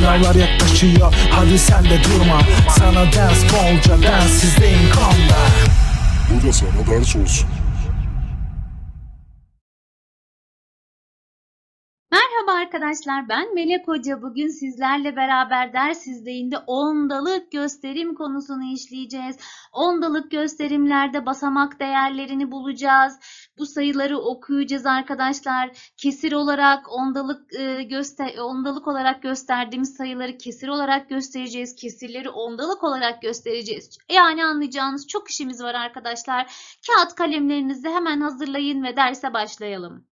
Sınavlar yaklaşıyor hadi sen de durma Sana ders bolca densizliğin kanla Bu da sana ders olsun Merhaba arkadaşlar ben Melek Hoca. Bugün sizlerle beraber ders izleyinde ondalık gösterim konusunu işleyeceğiz. Ondalık gösterimlerde basamak değerlerini bulacağız bu sayıları okuyacağız arkadaşlar. Kesir olarak ondalık e, göster ondalık olarak gösterdiğimiz sayıları kesir olarak göstereceğiz. Kesirleri ondalık olarak göstereceğiz. Yani anlayacağınız çok işimiz var arkadaşlar. Kağıt kalemlerinizi hemen hazırlayın ve derse başlayalım.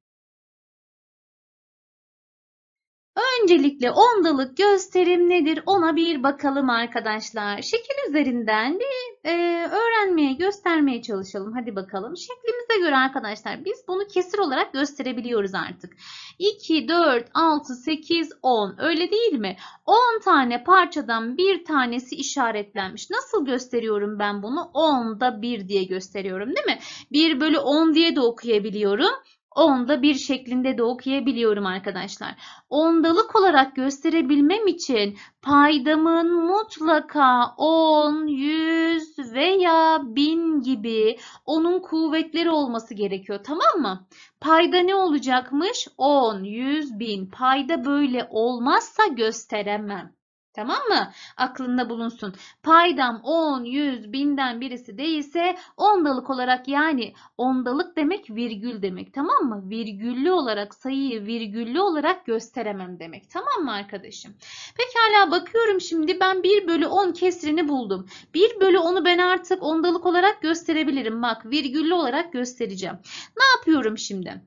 Öncelikle ondalık gösterim nedir ona bir bakalım arkadaşlar. Şekil üzerinden bir e, öğrenmeye göstermeye çalışalım. Hadi bakalım. Şeklimiz Kendimize göre arkadaşlar biz bunu kesir olarak gösterebiliyoruz artık. 2, 4, 6, 8, 10 öyle değil mi? 10 tane parçadan bir tanesi işaretlenmiş. Nasıl gösteriyorum ben bunu? 10'da 1 diye gösteriyorum değil mi? 1 bölü 10 diye de okuyabiliyorum onda bir şeklinde de okuyabiliyorum arkadaşlar. Ondalık olarak gösterebilmem için paydamın mutlaka 10, 100 veya 1000 gibi onun kuvvetleri olması gerekiyor tamam mı? Payda ne olacakmış? 10, 100, 1000. Payda böyle olmazsa gösteremem. Tamam mı? Aklında bulunsun. Paydam 10, 100, binden birisi değilse ondalık olarak yani ondalık demek virgül demek. Tamam mı? Virgüllü olarak sayıyı virgüllü olarak gösteremem demek. Tamam mı arkadaşım? Pekala bakıyorum şimdi ben 1 bölü 10 kesrini buldum. 1 bölü 10'u ben artık ondalık olarak gösterebilirim. Bak virgüllü olarak göstereceğim. Ne yapıyorum şimdi?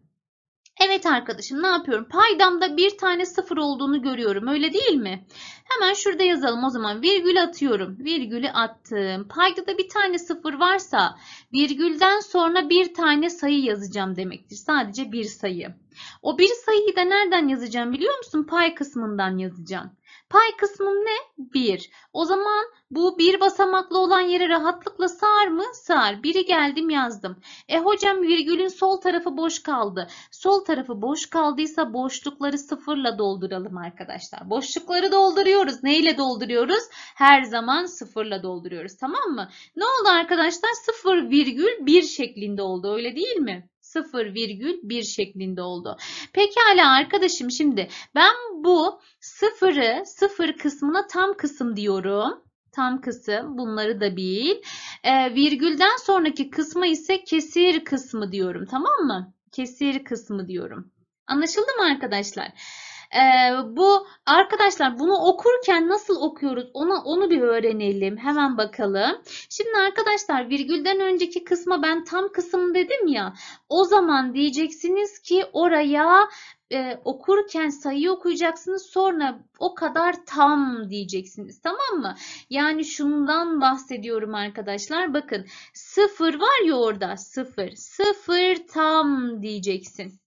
Evet arkadaşım ne yapıyorum? Paydamda bir tane sıfır olduğunu görüyorum öyle değil mi? Hemen şurada yazalım o zaman virgül atıyorum. Virgülü attım. da bir tane sıfır varsa virgülden sonra bir tane sayı yazacağım demektir. Sadece bir sayı. O bir sayıyı da nereden yazacağım biliyor musun? Pay kısmından yazacağım. Pay kısmım ne? 1. O zaman bu bir basamaklı olan yere rahatlıkla sar mı? Sar. Biri geldim yazdım. E hocam virgülün sol tarafı boş kaldı. Sol tarafı boş kaldıysa boşlukları sıfırla dolduralım arkadaşlar. Boşlukları dolduruyoruz. Neyle dolduruyoruz? Her zaman sıfırla dolduruyoruz. Tamam mı? Ne oldu arkadaşlar? Sıfır virgül bir şeklinde oldu öyle değil mi? virgül 0,1 şeklinde oldu. Pekala arkadaşım şimdi ben bu sıfırı sıfır kısmına tam kısım diyorum. Tam kısım bunları da bil. E, virgülden sonraki kısmı ise kesir kısmı diyorum tamam mı? Kesir kısmı diyorum. Anlaşıldı mı arkadaşlar? Ee, bu arkadaşlar bunu okurken nasıl okuyoruz ona onu bir öğrenelim. Hemen bakalım. Şimdi arkadaşlar virgülden önceki kısma ben tam kısım dedim ya. O zaman diyeceksiniz ki oraya e, okurken sayı okuyacaksınız sonra o kadar tam diyeceksiniz tamam mı? Yani şundan bahsediyorum arkadaşlar bakın sıfır var ya orada sıfır sıfır tam diyeceksin.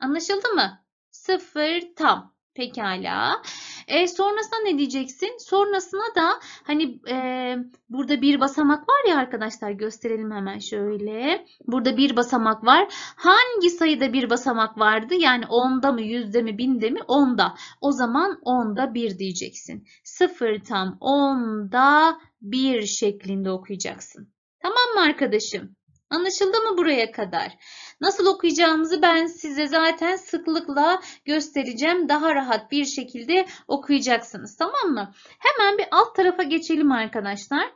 Anlaşıldı mı? Sıfır tam. Pekala. E, sonrasında ne diyeceksin? Sonrasına da hani e, burada bir basamak var ya arkadaşlar gösterelim hemen şöyle. Burada bir basamak var. Hangi sayıda bir basamak vardı? Yani onda mı, yüzde mi, binde mi? Onda. O zaman onda bir diyeceksin. Sıfır tam onda bir şeklinde okuyacaksın. Tamam mı arkadaşım? Anlaşıldı mı buraya kadar? Nasıl okuyacağımızı ben size zaten sıklıkla göstereceğim. Daha rahat bir şekilde okuyacaksınız. Tamam mı? Hemen bir alt tarafa geçelim arkadaşlar.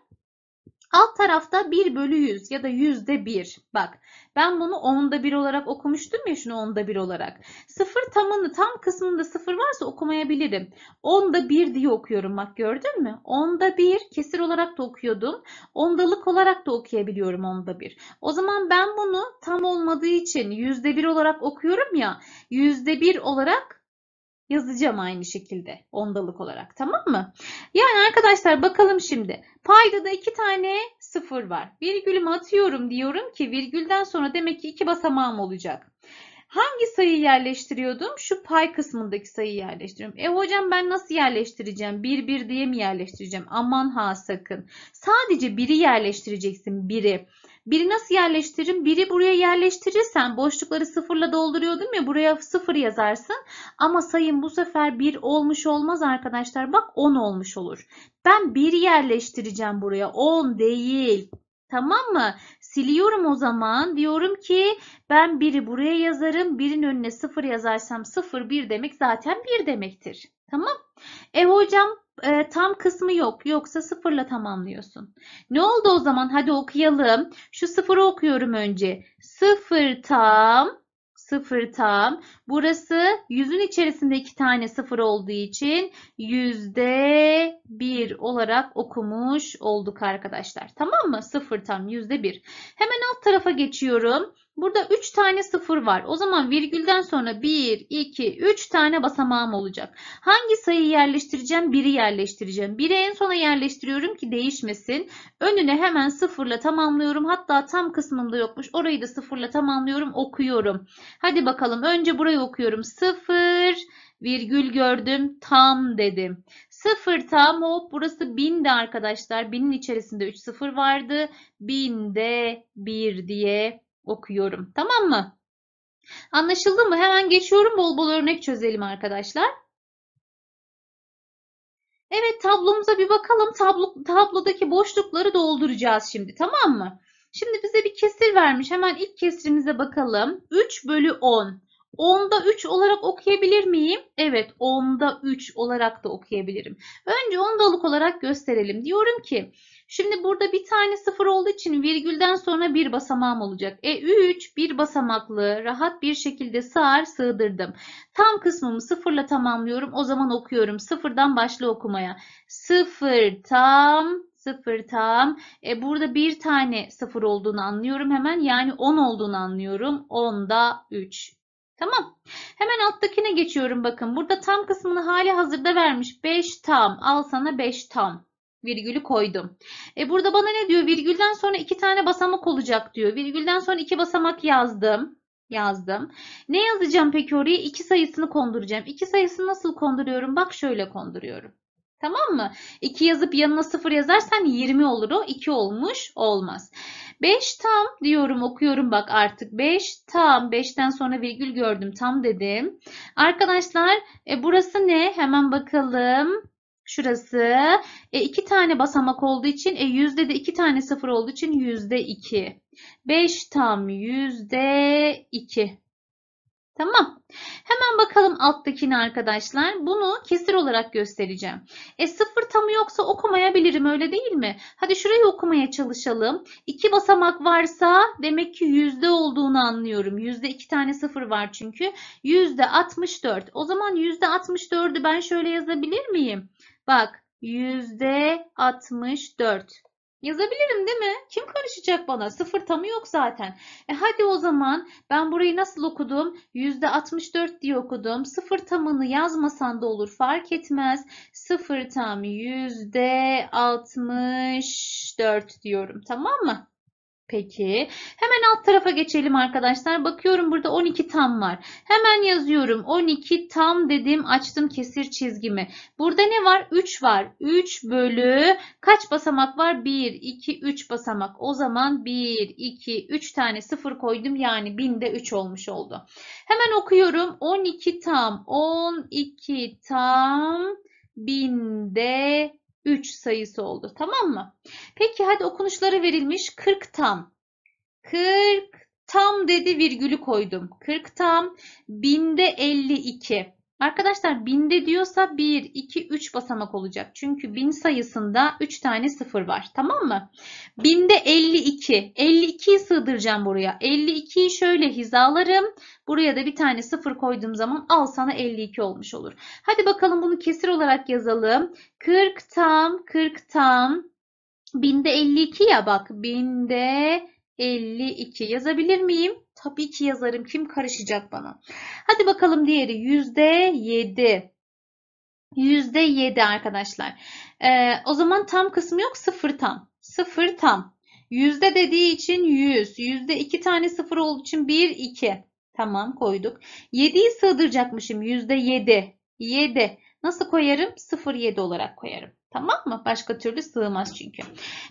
Alt tarafta 1 bölü 100 ya da yüzde 1. Bak ben bunu onda 1 olarak okumuştum ya şunu onda 1 olarak. Sıfır tamını tam kısmında sıfır varsa okumayabilirim. Onda 1 diye okuyorum bak gördün mü? Onda 1 kesir olarak da okuyordum. Ondalık olarak da okuyabiliyorum onda 1. O zaman ben bunu tam olmadığı için yüzde 1 olarak okuyorum ya. Yüzde 1 olarak yazacağım aynı şekilde ondalık olarak tamam mı? Yani arkadaşlar bakalım şimdi payda da iki tane sıfır var. Virgülümü atıyorum diyorum ki virgülden sonra demek ki iki basamağım olacak. Hangi sayıyı yerleştiriyordum? Şu pay kısmındaki sayıyı yerleştiriyorum. E hocam ben nasıl yerleştireceğim? 1 1 diye mi yerleştireceğim? Aman ha sakın. Sadece biri yerleştireceksin biri. Biri nasıl yerleştiririm? Biri buraya yerleştirirsen boşlukları sıfırla dolduruyordum ya buraya sıfır yazarsın. Ama sayın bu sefer bir olmuş olmaz arkadaşlar. Bak 10 olmuş olur. Ben 1 yerleştireceğim buraya. 10 değil. Tamam mı? Siliyorum o zaman. Diyorum ki ben biri buraya yazarım. Birin önüne sıfır yazarsam sıfır bir demek zaten bir demektir. Tamam. E hocam e, tam kısmı yok. Yoksa sıfırla tamamlıyorsun. Ne oldu o zaman? Hadi okuyalım. Şu sıfırı okuyorum önce. Sıfır tam. Sıfır tam. Burası yüzün içerisinde iki tane sıfır olduğu için yüzde bir olarak okumuş olduk arkadaşlar. Tamam mı? Sıfır tam yüzde bir. Hemen alt tarafa geçiyorum. Burada 3 tane sıfır var. O zaman virgülden sonra 1, 2, 3 tane basamağım olacak. Hangi sayıyı yerleştireceğim? 1'i yerleştireceğim. 1'i en sona yerleştiriyorum ki değişmesin. Önüne hemen sıfırla tamamlıyorum. Hatta tam kısmında yokmuş. Orayı da sıfırla tamamlıyorum. Okuyorum. Hadi bakalım. Önce burayı okuyorum. 0, virgül gördüm. Tam dedim. 0 tam hop burası 1000 arkadaşlar. 1000'in içerisinde 3 sıfır vardı. 1000 de 1 diye okuyorum. Tamam mı? Anlaşıldı mı? Hemen geçiyorum. Bol bol örnek çözelim arkadaşlar. Evet tablomuza bir bakalım. Tablo, tablodaki boşlukları dolduracağız şimdi. Tamam mı? Şimdi bize bir kesir vermiş. Hemen ilk kesirimize bakalım. 3 bölü 10. 10'da 3 olarak okuyabilir miyim? Evet 10'da 3 olarak da okuyabilirim. Önce ondalık olarak gösterelim. Diyorum ki şimdi burada bir tane sıfır olduğu için virgülden sonra bir basamağım olacak. E 3 bir basamaklı rahat bir şekilde sığar sığdırdım. Tam kısmımı sıfırla tamamlıyorum. O zaman okuyorum. sıfırdan başla okumaya. Sıfır tam sıfır tam. E, burada bir tane sıfır olduğunu anlıyorum hemen. Yani 10 olduğunu anlıyorum. 10'da 3. Tamam. Hemen alttakine geçiyorum bakın. Burada tam kısmını hali hazırda vermiş. 5 tam. Al sana 5 tam. Virgülü koydum. E burada bana ne diyor? Virgülden sonra 2 tane basamak olacak diyor. Virgülden sonra 2 basamak yazdım. Yazdım. Ne yazacağım peki oraya? 2 sayısını konduracağım. 2 sayısını nasıl konduruyorum? Bak şöyle konduruyorum. Tamam mı? 2 yazıp yanına 0 yazarsan 20 olur o. 2 olmuş olmaz. 5 tam diyorum okuyorum bak artık 5 tam 5'ten sonra virgül gördüm tam dedim. Arkadaşlar e, burası ne hemen bakalım. Şurası e, iki tane basamak olduğu için e, yüzde de iki tane sıfır olduğu için yüzde iki. 5 tam yüzde iki. Tamam. Hemen bakalım alttakini arkadaşlar. Bunu kesir olarak göstereceğim. E sıfır tamı yoksa okumayabilirim öyle değil mi? Hadi şurayı okumaya çalışalım. İki basamak varsa demek ki yüzde olduğunu anlıyorum. Yüzde iki tane sıfır var çünkü. Yüzde 64. O zaman yüzde 64'ü ben şöyle yazabilir miyim? Bak yüzde 64. Yazabilirim değil mi? Kim karışacak bana? Sıfır tamı yok zaten. E hadi o zaman ben burayı nasıl okudum? %64 diye okudum. Sıfır tamını yazmasan da olur fark etmez. Sıfır tam %64 diyorum. Tamam mı? Peki. Hemen alt tarafa geçelim arkadaşlar. Bakıyorum burada 12 tam var. Hemen yazıyorum. 12 tam dedim. Açtım kesir çizgimi. Burada ne var? 3 var. 3 bölü kaç basamak var? 1, 2, 3 basamak. O zaman 1, 2, 3 tane sıfır koydum. Yani 1000'de 3 olmuş oldu. Hemen okuyorum. 12 tam. 12 tam. 1000'de 3 sayısı oldu. Tamam mı? Peki hadi okunuşları verilmiş. 40 tam. 40 tam dedi virgülü koydum. 40 tam. Binde 52. Arkadaşlar binde diyorsa 1, 2, 3 basamak olacak. Çünkü bin sayısında 3 tane sıfır var. Tamam mı? Binde 52. 52'yi sığdıracağım buraya. 52'yi şöyle hizalarım. Buraya da bir tane sıfır koyduğum zaman al sana 52 olmuş olur. Hadi bakalım bunu kesir olarak yazalım. 40 tam, 40 tam. Binde 52 ya bak. Binde 52 yazabilir miyim? Tabii ki yazarım. Kim karışacak bana? Hadi bakalım diğeri %7. %7 arkadaşlar. Ee, o zaman tam kısmı yok. Sıfır tam. Sıfır tam. Yüzde dediği için 100. Yüzde iki tane sıfır olduğu için 1, 2. Tamam koyduk. 7'yi sığdıracakmışım. Yüzde 7. 7. Nasıl koyarım? 0, 7 olarak koyarım. Tamam mı? Başka türlü sığmaz çünkü.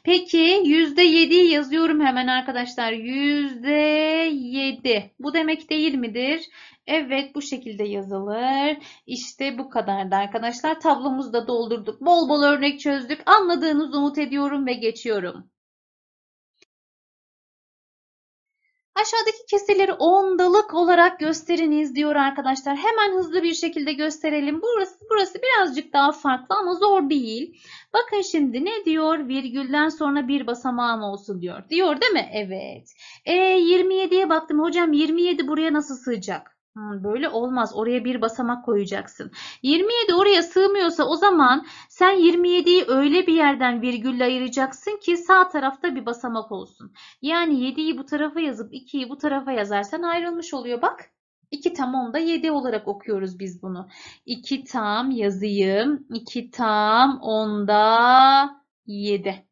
Peki %7'yi yazıyorum hemen arkadaşlar. %7. Bu demek değil midir? Evet bu şekilde yazılır. İşte bu kadardı arkadaşlar. Tablomuzu da doldurduk. Bol bol örnek çözdük. Anladığınızı umut ediyorum ve geçiyorum. Aşağıdaki keseleri ondalık olarak gösteriniz diyor arkadaşlar. Hemen hızlı bir şekilde gösterelim. Burası, burası birazcık daha farklı ama zor değil. Bakın şimdi ne diyor? Virgülden sonra bir basamağım olsun diyor. Diyor değil mi? Evet. E 27'ye baktım. Hocam 27 buraya nasıl sığacak? Hmm, böyle olmaz. Oraya bir basamak koyacaksın. 27 oraya sığmıyorsa o zaman sen 27'yi öyle bir yerden virgülle ayıracaksın ki sağ tarafta bir basamak olsun. Yani 7'yi bu tarafa yazıp 2'yi bu tarafa yazarsan ayrılmış oluyor bak. 2 tam 10'da 7 olarak okuyoruz biz bunu. 2 tam yazayım. 2 tam 10'da 7.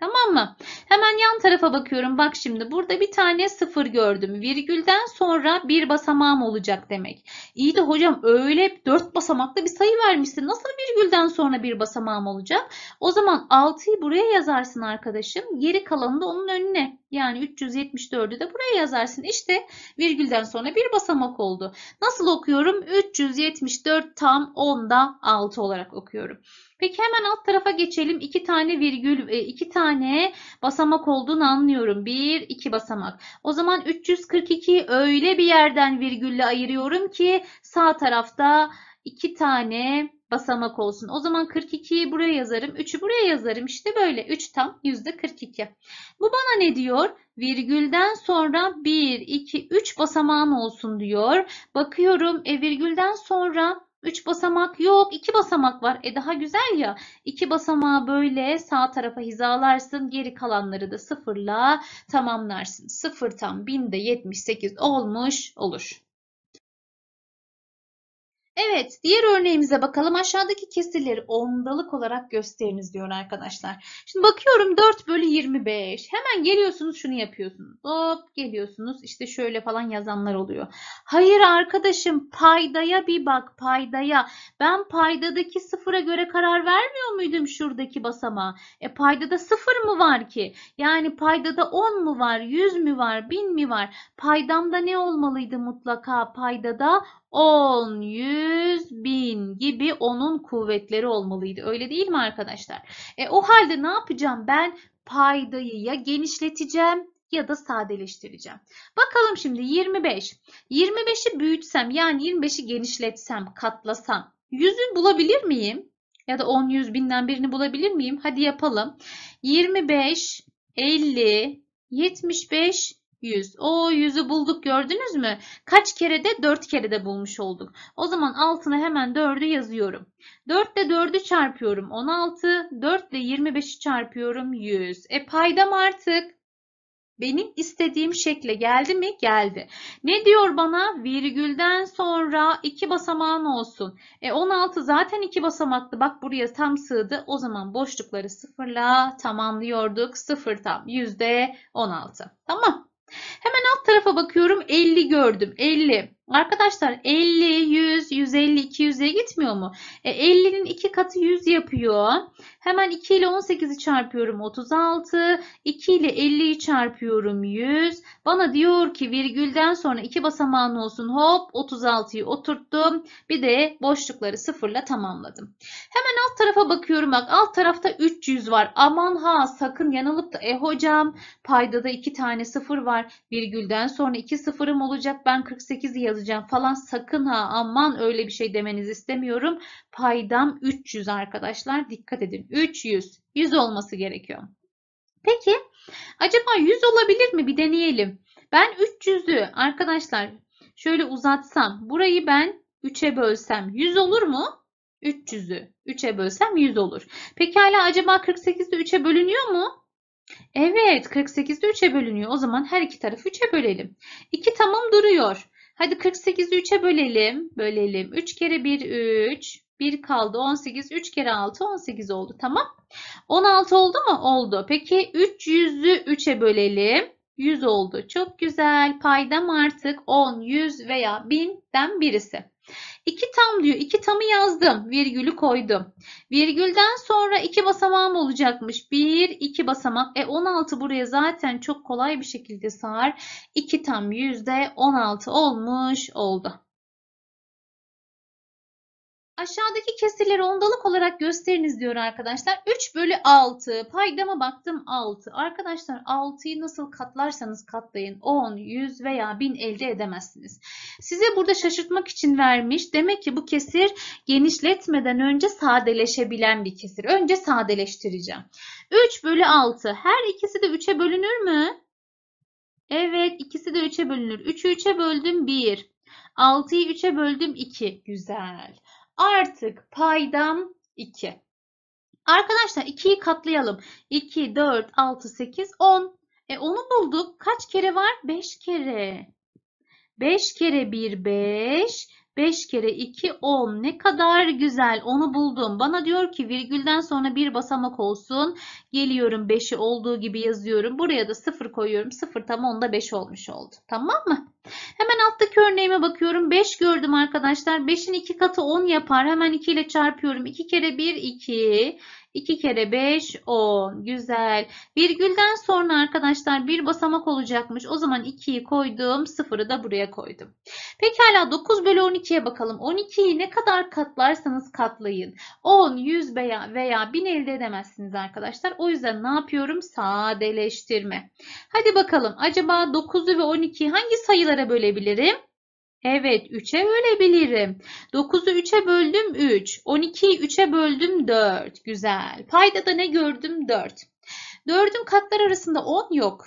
Tamam mı? Hemen yan tarafa bakıyorum. Bak şimdi burada bir tane sıfır gördüm. Virgülden sonra bir basamağım olacak demek. İyi de hocam öyle dört basamaklı bir sayı vermişsin. Nasıl virgülden sonra bir basamağım olacak? O zaman 6'yı buraya yazarsın arkadaşım. Geri kalanı da onun önüne. Yani 374'ü de buraya yazarsın. İşte virgülden sonra bir basamak oldu. Nasıl okuyorum? 374 tam 10'da 6 olarak okuyorum. Peki hemen alt tarafa geçelim. 2 tane virgül, 2 e, tane basamak olduğunu anlıyorum. 1, 2 basamak. O zaman 342 öyle bir yerden virgülle ayırıyorum ki sağ tarafta 2 tane basamak olsun. O zaman 42'yi buraya yazarım. 3'ü buraya yazarım. İşte böyle 3 tam %42. Bu bana ne diyor? Virgülden sonra 1, 2, 3 basamağın olsun diyor. Bakıyorum e, virgülden sonra 3 basamak yok. 2 basamak var. E daha güzel ya. 2 basamağı böyle sağ tarafa hizalarsın. Geri kalanları da sıfırla tamamlarsın. 0 tam 1000'de olmuş olur. Evet, diğer örneğimize bakalım. Aşağıdaki kesirleri ondalık olarak gösteriniz diyor arkadaşlar. Şimdi bakıyorum 4 bölü 25. Hemen geliyorsunuz şunu yapıyorsunuz. Hop geliyorsunuz işte şöyle falan yazanlar oluyor. Hayır arkadaşım paydaya bir bak paydaya. Ben paydadaki sıfıra göre karar vermiyor muydum şuradaki basama? E paydada sıfır mı var ki? Yani paydada 10 mu var, 100 mü var, 1000 mi var? Paydamda ne olmalıydı mutlaka? Paydada 10, 100, 1000 gibi onun kuvvetleri olmalıydı. Öyle değil mi arkadaşlar? E, o halde ne yapacağım? Ben paydayı ya genişleteceğim ya da sadeleştireceğim. Bakalım şimdi 25. 25'i büyütsem yani 25'i genişletsem, katlasam 100'ü bulabilir miyim? Ya da 10 100 binden birini bulabilir miyim? Hadi yapalım. 25, 50, 75, 100. O 100'ü bulduk gördünüz mü? Kaç kere de 4 kere de bulmuş olduk. O zaman altına hemen 4'ü yazıyorum. 4 ile 4'ü çarpıyorum 16. 4 ile 25'i çarpıyorum 100. E paydam artık. Benim istediğim şekle geldi mi? Geldi. Ne diyor bana? Virgülden sonra iki basamağın olsun. E 16 zaten iki basamaklı. Bak buraya tam sığdı. O zaman boşlukları sıfırla tamamlıyorduk. Sıfır tam. Yüzde 16. Tamam. Hemen alt tarafa bakıyorum 50 gördüm. 50. Arkadaşlar 50, 100, 150, 200'e gitmiyor mu? E, 50'nin 2 katı 100 yapıyor. Hemen 2 ile 18'i çarpıyorum 36. 2 ile 50'yi çarpıyorum 100. Bana diyor ki virgülden sonra 2 basamağın olsun hop 36'yı oturttum. Bir de boşlukları sıfırla tamamladım. Hemen alt tarafa bakıyorum bak alt tarafta 300 var. Aman ha sakın yanılıp da e hocam paydada 2 tane sıfır var. Virgülden sonra 2 sıfırım olacak ben 48'i yazacağım yazacağım falan sakın ha aman öyle bir şey demenizi istemiyorum. Paydam 300 arkadaşlar dikkat edin 300 100 olması gerekiyor. Peki acaba 100 olabilir mi bir deneyelim. Ben 300'ü arkadaşlar şöyle uzatsam burayı ben 3'e bölsem 100 olur mu? 300'ü 3'e bölsem 100 olur. Pekala acaba 48'de 3'e bölünüyor mu? Evet 48'de 3'e bölünüyor. O zaman her iki tarafı 3'e bölelim. 2 tamım duruyor. Hadi 48'i 3'e bölelim. Bölelim. 3 kere 1 3. 1 kaldı 18. 3 kere 6 18 oldu. Tamam. 16 oldu mu? Oldu. Peki 300'ü 3'e bölelim. 100 oldu. Çok güzel. Paydam artık 10, 100 veya 1000'den birisi. İki tam diyor. İki tamı yazdım. Virgülü koydum. Virgülden sonra iki basamağım olacakmış. Bir, iki basamak. E 16 buraya zaten çok kolay bir şekilde sığar. İki tam yüzde 16 olmuş oldu. Aşağıdaki kesirleri ondalık olarak gösteriniz diyor arkadaşlar. 3 bölü 6. Paydama baktım 6. Arkadaşlar 6'yı nasıl katlarsanız katlayın. 10, 100 veya 1000 elde edemezsiniz. Size burada şaşırtmak için vermiş. Demek ki bu kesir genişletmeden önce sadeleşebilen bir kesir. Önce sadeleştireceğim. 3 bölü 6. Her ikisi de 3'e bölünür mü? Evet ikisi de 3'e bölünür. 3'ü 3'e böldüm 1. 6'yı 3'e böldüm 2. Güzel. Artık paydam 2. Arkadaşlar 2'yi katlayalım. 2, 4, 6, 8, 10. E onu bulduk. Kaç kere var? 5 kere. 5 kere 1, 5. 5 kere 2, 10. Ne kadar güzel. Onu buldum. Bana diyor ki virgülden sonra bir basamak olsun. Geliyorum 5'i olduğu gibi yazıyorum. Buraya da 0 koyuyorum. 0 tam 10'da 5 olmuş oldu. Tamam mı? Hemen alttaki örneğime bakıyorum. 5 gördüm arkadaşlar. 5'in 2 katı 10 yapar. Hemen 2 ile çarpıyorum. 2 kere 1 2. 2 kere 5 10. Güzel. Virgülden sonra arkadaşlar bir basamak olacakmış. O zaman 2'yi koydum. 0'ı da buraya koydum. Pekala 9 bölü 12'ye bakalım. 12'yi ne kadar katlarsanız katlayın. 10, 100 veya, veya 1000 elde edemezsiniz arkadaşlar. O yüzden ne yapıyorum? Sadeleştirme. Hadi bakalım. Acaba 9'u ve 12'yi hangi sayıları kaçlara bölebilirim? Evet 3'e bölebilirim. 9'u 3'e böldüm 3. 12'yi 3'e böldüm 4. Güzel. Payda da ne gördüm? 4. 4'ün katlar arasında 10 yok.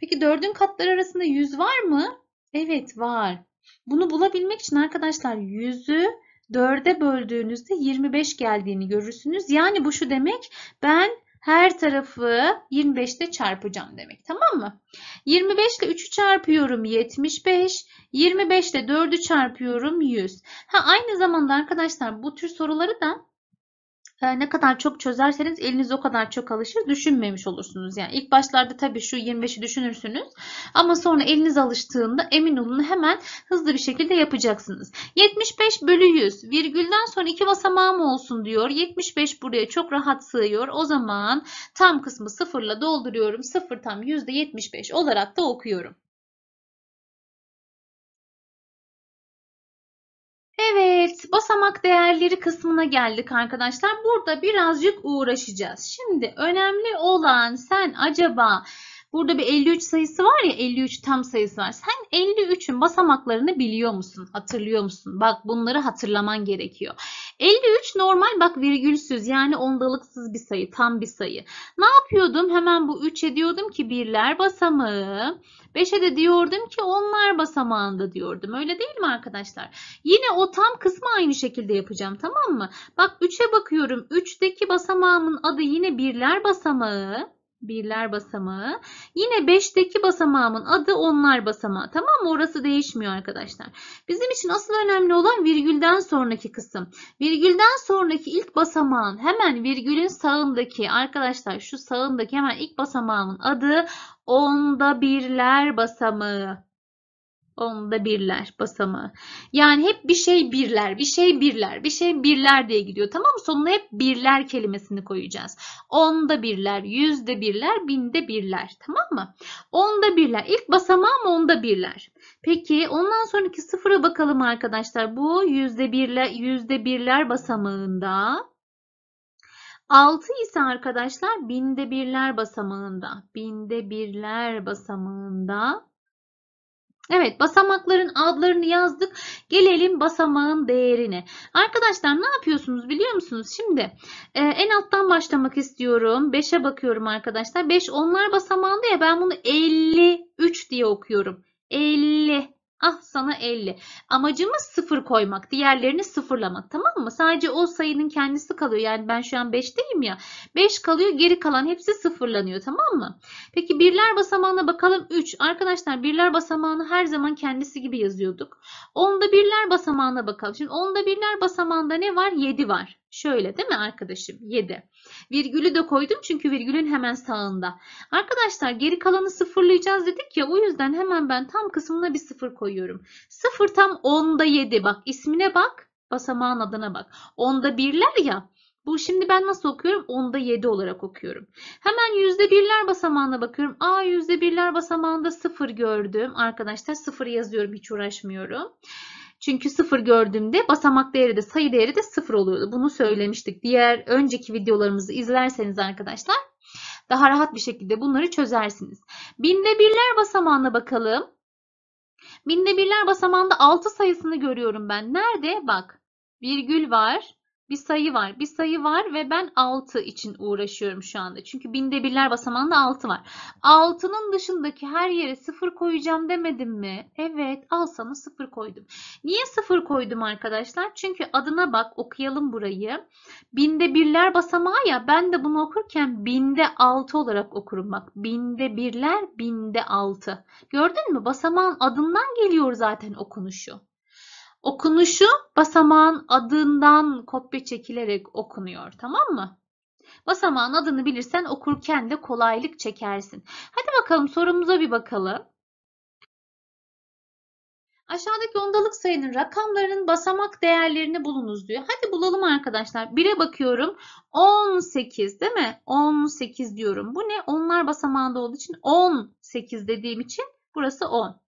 Peki 4'ün katlar arasında 100 var mı? Evet var. Bunu bulabilmek için arkadaşlar 100'ü 4'e böldüğünüzde 25 geldiğini görürsünüz. Yani bu şu demek ben her tarafı 25'te çarpacağım demek. Tamam mı? 25 ile 3'ü çarpıyorum 75. 25 ile 4'ü çarpıyorum 100. Ha aynı zamanda arkadaşlar bu tür soruları da ee, ne kadar çok çözerseniz eliniz o kadar çok alışır. Düşünmemiş olursunuz. Yani ilk başlarda tabii şu 25'i düşünürsünüz. Ama sonra eliniz alıştığında emin olun hemen hızlı bir şekilde yapacaksınız. 75 bölü 100 virgülden sonra iki basamağım olsun diyor. 75 buraya çok rahat sığıyor. O zaman tam kısmı sıfırla dolduruyorum. Sıfır tam %75 olarak da okuyorum. basamak değerleri kısmına geldik arkadaşlar. Burada birazcık uğraşacağız. Şimdi önemli olan sen acaba burada bir 53 sayısı var ya 53 tam sayısı var. Sen 53'ün basamaklarını biliyor musun? Hatırlıyor musun? Bak bunları hatırlaman gerekiyor. 53 normal bak virgülsüz yani ondalıksız bir sayı tam bir sayı. Ne yapıyordum? Hemen bu 3'e diyordum ki birler basamağı. 5'e de diyordum ki onlar basamağında diyordum. Öyle değil mi arkadaşlar? Yine o tam kısmı aynı şekilde yapacağım tamam mı? Bak 3'e bakıyorum. 3'teki basamağımın adı yine birler basamağı. Birler basamağı. Yine 5'teki basamağımın adı onlar basamağı. Tamam mı? Orası değişmiyor arkadaşlar. Bizim için asıl önemli olan virgülden sonraki kısım. Virgülden sonraki ilk basamağın hemen virgülün sağındaki arkadaşlar şu sağındaki hemen ilk basamağımın adı onda birler basamağı. Onda birler basamağı. Yani hep bir şey birler, bir şey birler, bir şey birler diye gidiyor. Tamam mı? Sonuna hep birler kelimesini koyacağız. Onda birler, yüzde birler, binde birler. Tamam mı? Onda birler. İlk basamağım onda birler. Peki ondan sonraki sıfıra bakalım arkadaşlar. Bu yüzde birler, yüzde birler basamağında. 6 ise arkadaşlar binde birler basamağında. Binde birler basamağında Evet basamakların adlarını yazdık. Gelelim basamağın değerine. Arkadaşlar ne yapıyorsunuz biliyor musunuz? Şimdi e, en alttan başlamak istiyorum. 5'e bakıyorum arkadaşlar. 5 onlar basamağında ya ben bunu 53 diye okuyorum. 50 Ah sana 50. Amacımız sıfır koymak. Diğerlerini sıfırlamak. Tamam mı? Sadece o sayının kendisi kalıyor. Yani ben şu an 5'teyim ya. 5 kalıyor. Geri kalan hepsi sıfırlanıyor. Tamam mı? Peki birler basamağına bakalım. 3. Arkadaşlar birler basamağını her zaman kendisi gibi yazıyorduk. Onda birler basamağına bakalım. Şimdi onda birler basamağında ne var? 7 var. Şöyle değil mi arkadaşım? 7. Virgülü de koydum çünkü virgülün hemen sağında. Arkadaşlar geri kalanı sıfırlayacağız dedik ya o yüzden hemen ben tam kısmına bir sıfır koyuyorum. Sıfır tam onda 7. Bak ismine bak. Basamağın adına bak. Onda birler ya. Bu şimdi ben nasıl okuyorum? Onda 7 olarak okuyorum. Hemen yüzde birler basamağına bakıyorum. A yüzde birler basamağında 0 gördüm. Arkadaşlar 0 yazıyorum hiç uğraşmıyorum. Çünkü sıfır gördüğümde basamak değeri de sayı değeri de sıfır oluyordu. Bunu söylemiştik. Diğer önceki videolarımızı izlerseniz arkadaşlar daha rahat bir şekilde bunları çözersiniz. Binde birler basamağına bakalım. Binde birler basamağında 6 sayısını görüyorum ben. Nerede? Bak virgül var bir sayı var. Bir sayı var ve ben 6 için uğraşıyorum şu anda. Çünkü binde birler basamağında 6 var. 6'nın dışındaki her yere 0 koyacağım demedim mi? Evet al sana 0 koydum. Niye 0 koydum arkadaşlar? Çünkü adına bak okuyalım burayı. Binde birler basamağı ya ben de bunu okurken binde 6 olarak okurum bak. Binde birler binde 6. Gördün mü? Basamağın adından geliyor zaten okunuşu. Okunuşu basamağın adından kopya çekilerek okunuyor. Tamam mı? Basamağın adını bilirsen okurken de kolaylık çekersin. Hadi bakalım sorumuza bir bakalım. Aşağıdaki ondalık sayının rakamlarının basamak değerlerini bulunuz diyor. Hadi bulalım arkadaşlar. 1'e bakıyorum. 18 değil mi? 18 diyorum. Bu ne? Onlar basamağında olduğu için 18 dediğim için burası 10.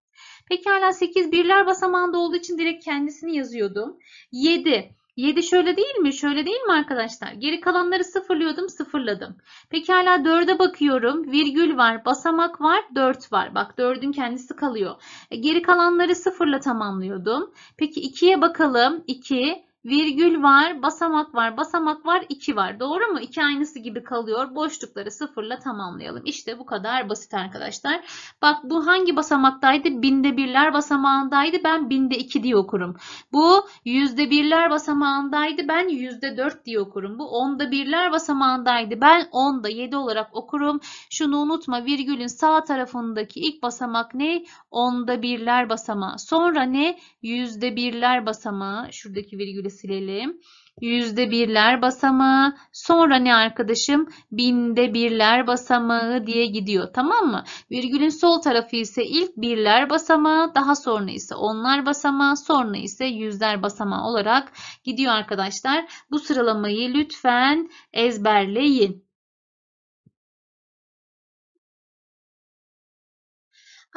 Pekala 8 birler basamağında olduğu için direkt kendisini yazıyordum. 7. 7 şöyle değil mi? Şöyle değil mi arkadaşlar? Geri kalanları sıfırlıyordum, sıfırladım. Pekala 4'e bakıyorum. Virgül var, basamak var, 4 var. Bak 4'ün kendisi kalıyor. E, geri kalanları sıfırla tamamlıyordum. Peki 2'ye bakalım. 2, Virgül var, basamak var, basamak var, 2 var. Doğru mu? 2 aynısı gibi kalıyor. Boşlukları sıfırla tamamlayalım. İşte bu kadar basit arkadaşlar. Bak bu hangi basamaktaydı? Binde birler basamağındaydı. Ben binde 2 diye okurum. Bu yüzde birler basamağındaydı. Ben yüzde 4 diye okurum. Bu onda birler basamağındaydı. Ben onda 7 olarak okurum. Şunu unutma virgülün sağ tarafındaki ilk basamak ne? Onda birler basamağı. Sonra ne? Yüzde birler basamağı. Şuradaki virgülü gibi silelim. Yüzde birler basamağı sonra ne arkadaşım binde birler basamağı diye gidiyor tamam mı? Virgülün sol tarafı ise ilk birler basamağı daha sonra ise onlar basamağı sonra ise yüzler basamağı olarak gidiyor arkadaşlar. Bu sıralamayı lütfen ezberleyin.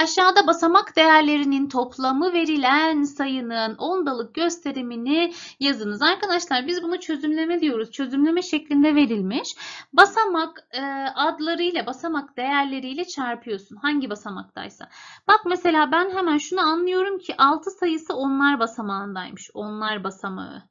Aşağıda basamak değerlerinin toplamı verilen sayının ondalık gösterimini yazınız. Arkadaşlar biz bunu çözümleme diyoruz. Çözümleme şeklinde verilmiş. Basamak e, adlarıyla, basamak değerleriyle çarpıyorsun. Hangi basamaktaysa. Bak mesela ben hemen şunu anlıyorum ki 6 sayısı onlar basamağındaymış. Onlar basamağı.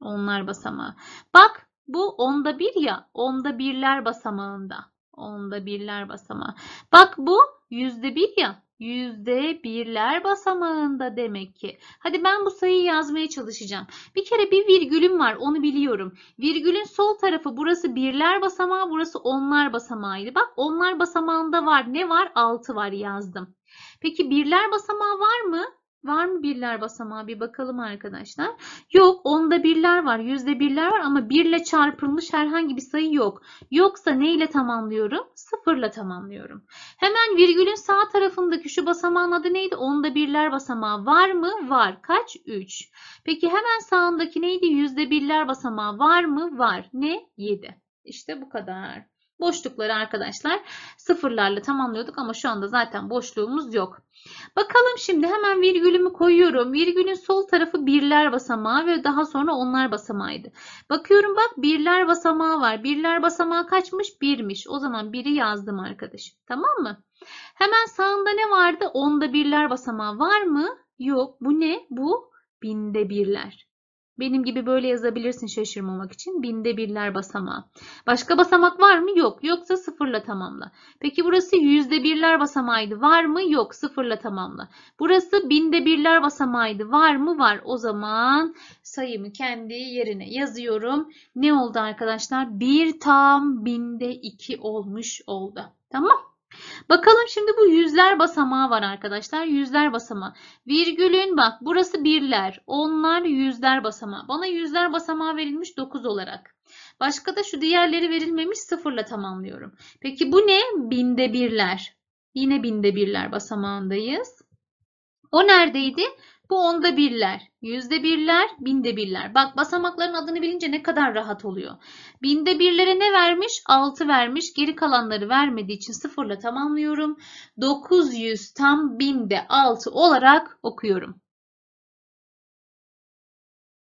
Onlar basamağı. Bak bu onda bir ya. Onda birler basamağında. Onda birler basamağı. Bak bu yüzde bir ya. Yüzde birler basamağında demek ki. Hadi ben bu sayıyı yazmaya çalışacağım. Bir kere bir virgülüm var onu biliyorum. Virgülün sol tarafı burası birler basamağı burası onlar basamağıydı. Bak onlar basamağında var ne var? 6 var yazdım. Peki birler basamağı var mı? Var mı birler basamağı bir bakalım arkadaşlar. Yok onda birler var yüzde birler var ama birle çarpılmış herhangi bir sayı yok. Yoksa neyle tamamlıyorum? Sıfırla tamamlıyorum. Hemen virgülün sağ tarafındaki şu basamağın adı neydi? Onda birler basamağı var mı? Var. Kaç? 3. Peki hemen sağındaki neydi? Yüzde birler basamağı var mı? Var. Ne? 7. İşte bu kadar. Boşlukları arkadaşlar sıfırlarla tamamlıyorduk ama şu anda zaten boşluğumuz yok. Bakalım şimdi hemen virgülümü koyuyorum. Virgülün sol tarafı birler basamağı ve daha sonra onlar basamağıydı. Bakıyorum bak birler basamağı var. Birler basamağı kaçmış? Birmiş. O zaman biri yazdım arkadaşım. Tamam mı? Hemen sağında ne vardı? Onda birler basamağı var mı? Yok. Bu ne? Bu binde birler. Benim gibi böyle yazabilirsin şaşırmamak için. Binde birler basamağı. Başka basamak var mı? Yok. Yoksa sıfırla tamamla. Peki burası yüzde birler basamağıydı. Var mı? Yok. Sıfırla tamamla. Burası binde birler basamağıydı. Var mı? Var. O zaman sayımı kendi yerine yazıyorum. Ne oldu arkadaşlar? Bir tam binde iki olmuş oldu. Tamam. Bakalım şimdi bu yüzler basamağı var arkadaşlar. Yüzler basamağı. Virgülün bak burası birler, onlar yüzler basamağı. Bana yüzler basamağı verilmiş 9 olarak. Başka da şu diğerleri verilmemiş sıfırla tamamlıyorum. Peki bu ne? Binde birler. Yine binde birler basamağındayız. O neredeydi? Bu onda birler, yüzde birler, binde birler. Bak basamakların adını bilince ne kadar rahat oluyor. Binde birlere ne vermiş? 6 vermiş. Geri kalanları vermediği için sıfırla tamamlıyorum. 900 tam binde 6 olarak okuyorum.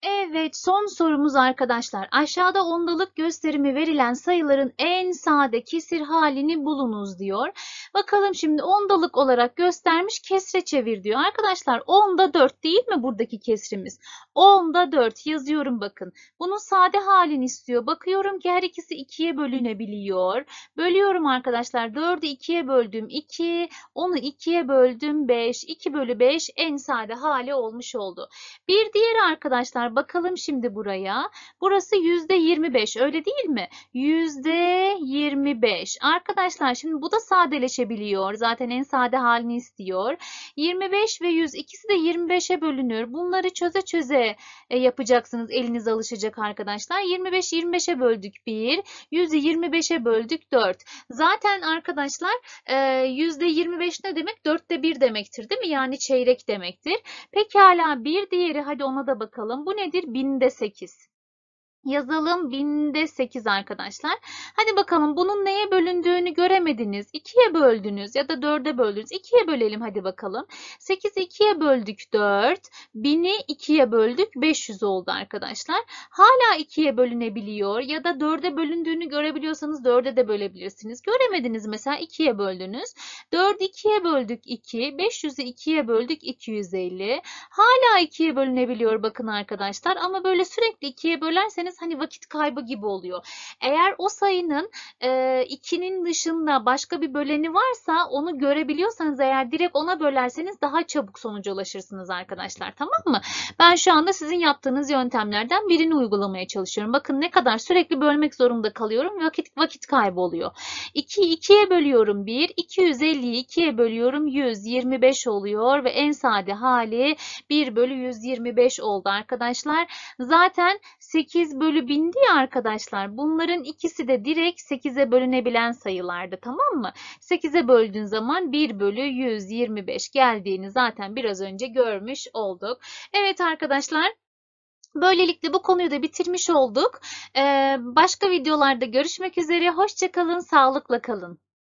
Evet son sorumuz arkadaşlar. Aşağıda ondalık gösterimi verilen sayıların en sade kesir halini bulunuz diyor. Bakalım şimdi ondalık olarak göstermiş kesre çevir diyor. Arkadaşlar onda 4 değil mi buradaki kesrimiz? 10'da 4 yazıyorum bakın. Bunun sade halini istiyor. Bakıyorum ki her ikisi 2'ye bölünebiliyor. Bölüyorum arkadaşlar. 4'ü 2'ye böldüm 2. 10'u 2'ye böldüm 5. 2 bölü 5 en sade hali olmuş oldu. Bir diğer arkadaşlar bakalım şimdi buraya. Burası %25 öyle değil mi? %25. Arkadaşlar şimdi bu da sadeleşebiliyor. Zaten en sade halini istiyor. 25 ve 100 ikisi de 25'e bölünür. Bunları çöze çöze e, yapacaksınız. Eliniz alışacak arkadaşlar. 25 25'e böldük 1. 100'ü 25'e böldük 4. Zaten arkadaşlar %25 e, ne demek? 4'te 1 demektir değil mi? Yani çeyrek demektir. Pekala bir diğeri hadi ona da bakalım. Bu nedir? Binde 8. Yazalım binde 8 arkadaşlar. Hadi bakalım bunun neye bölündüğünü göremediniz. 2'ye böldünüz ya da 4'e böldünüz. 2'ye bölelim hadi bakalım. 8'i 2'ye böldük 4. 1000'i 2'ye böldük 500 oldu arkadaşlar. Hala 2'ye bölünebiliyor ya da 4'e bölündüğünü görebiliyorsanız 4'e de bölebilirsiniz. Göremediniz mesela 2'ye böldünüz. 4 2'ye böldük 2. 500'ü 2'ye böldük 250. Hala 2'ye bölünebiliyor bakın arkadaşlar. Ama böyle sürekli 2'ye bölerseniz biraz hani vakit kaybı gibi oluyor. Eğer o sayının 2'nin e, dışında başka bir böleni varsa onu görebiliyorsanız eğer direkt ona bölerseniz daha çabuk sonuca ulaşırsınız arkadaşlar tamam mı? Ben şu anda sizin yaptığınız yöntemlerden birini uygulamaya çalışıyorum. Bakın ne kadar sürekli bölmek zorunda kalıyorum vakit vakit kaybı oluyor. 2'yi 2'ye bölüyorum 1, 250'yi 2'ye bölüyorum 125 oluyor ve en sade hali 1 bölü 125 oldu arkadaşlar. Zaten 8 bölü bölü bindi ya arkadaşlar. Bunların ikisi de direkt 8'e bölünebilen sayılardı tamam mı? 8'e böldüğün zaman 1 bölü 125 geldiğini zaten biraz önce görmüş olduk. Evet arkadaşlar Böylelikle bu konuyu da bitirmiş olduk. Ee, başka videolarda görüşmek üzere. Hoşçakalın, sağlıkla kalın.